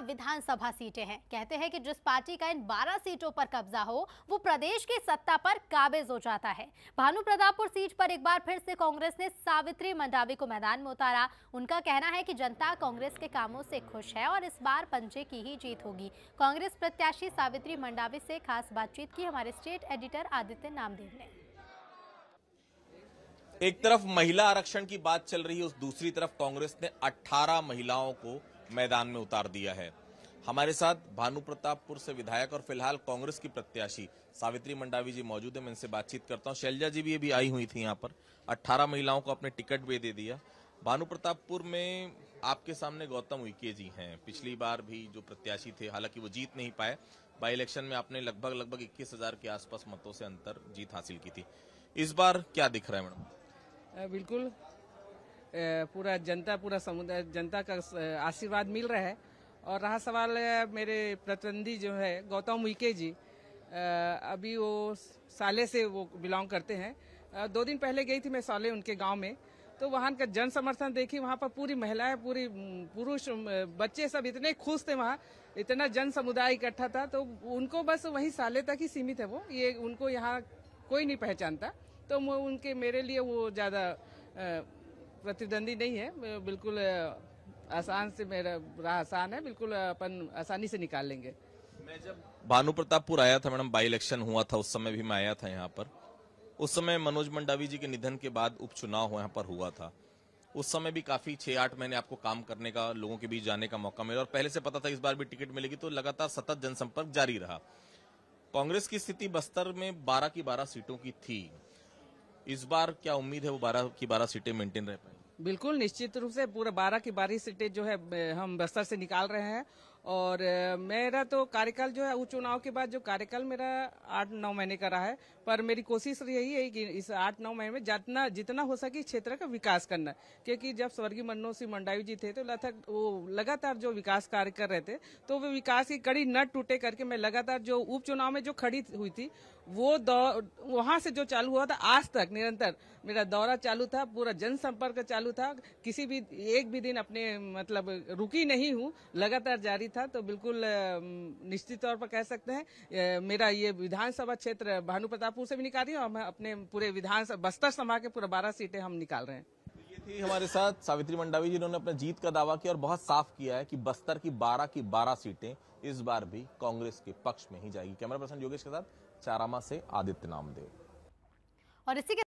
12 विधानसभा सीटें हैं कहते हैं कि जिस पार्टी का इन 12 सीटों पर कब्जा हो वो प्रदेश की सत्ता पर काबिज हो जाता है भानु प्रतापपुर सीट पर एक बार फिर से कांग्रेस ने सावित्री मंडावी को मैदान में उतारा उनका कहना है कि जनता कांग्रेस के कामों से खुश है और इस बार पंजे की ही जीत होगी कांग्रेस प्रत्याशी सावित्री मंडावी से खास बातचीत की हमारे स्टेट एडिटर आदित्य नामदेव ने एक तरफ महिला आरक्षण की बात चल रही है उस दूसरी तरफ कांग्रेस ने 18 महिलाओं को मैदान में उतार दिया है हमारे साथ भानु प्रतापपुर से विधायक और फिलहाल कांग्रेस की प्रत्याशी सावित्री मंडावी जी मौजूद है मैं इनसे बातचीत करता हूँ शैलजा जी भी अभी आई हुई थी यहाँ पर 18 महिलाओं को अपने टिकट भी दे दिया भानु प्रतापपुर में आपके सामने गौतम उइके जी हैं पिछली बार भी जो प्रत्याशी थे हालांकि वो जीत नहीं पाए बाई इलेक्शन में आपने लगभग लगभग इक्कीस हजार के आसपास मतों से अंतर जीत हासिल की थी इस बार क्या दिख रहा है मैडम बिल्कुल पूरा जनता पूरा समुदाय जनता का आशीर्वाद मिल रहा है और रहा सवाल मेरे प्रतिनिधि जो है गौतम उइके जी अभी वो साले से वो बिलोंग करते हैं दो दिन पहले गई थी मैं साले उनके गांव में तो वहाँ का जन समर्थन देखी वहाँ पर पूरी महिलाएं पूरी पुरुष बच्चे सब इतने खुश थे वहाँ इतना जन समुदाय इकट्ठा था तो उनको बस वही साले तक ही सीमित है वो ये उनको यहाँ कोई नहीं पहचानता तो उनके मेरे लिए वो ज़्यादा प्रतिद्वंदी नहीं है बिल्कुल आसान से मेरा राह आसान है बिल्कुल अपन आसानी से निकाल लेंगे मैं जब भानु प्रतापपुर आया था मैडम बाई इलेक्शन हुआ था उस समय भी मैं आया था यहाँ पर उस समय मनोज मंडावी जी के निधन के बाद उपचुनाव यहाँ पर हुआ था उस समय भी काफी छह आठ महीने आपको काम करने का लोगों के बीच जाने का मौका मिला और पहले से पता था इस बार भी टिकट मिलेगी तो लगातार सतत जनसंपर्क जारी रहा कांग्रेस की स्थिति बस्तर में बारह की बारह सीटों की थी इस बार क्या उम्मीद है वो बारह की बारह सीटें मेंटेन रह पाएंगी बिल्कुल निश्चित रूप से पूरा बारह की बारह सीटें जो है हम बस्तर से निकाल रहे हैं और मेरा तो कार्यकाल जो है उप चुनाव के बाद जो कार्यकाल मेरा आठ नौ महीने का रहा है पर मेरी कोशिश यही है कि इस आठ नौ महीने में जितना जितना हो सके क्षेत्र का विकास करना क्योंकि जब स्वर्गीय मनोज सिंह मंडावी जी थे तो लथक वो लगातार जो विकास कार्य कर रहे थे तो वो विकास की कड़ी न टूटे करके मैं लगातार जो उपचुनाव में जो खड़ी हुई थी वो वहां से जो चालू हुआ था आज तक निरंतर मेरा दौरा चालू था पूरा जनसंपर्क चालू था किसी भी एक भी दिन अपने मतलब रुकी नहीं हूँ लगातार जारी नहीं था तो बिल्कुल निश्चित तौर पर कह सकते हैं मेरा ये विधानसभा क्षेत्र भानु प्रतापुर से भी निकाल रही निकाली और मैं अपने पूरे विधानसभा बस्तर समा के पूरा बारह सीटें हम निकाल रहे हैं तो थी हमारे साथ सावित्री मंडावी जिन्होंने अपना जीत का दावा किया और बहुत साफ किया है कि बस्तर की 12 की 12 सीटें इस बार भी कांग्रेस के पक्ष में ही जाएगी कैमरा पर्सन योगेश के साथ चारामा से आदित्य नामदेव और इसी के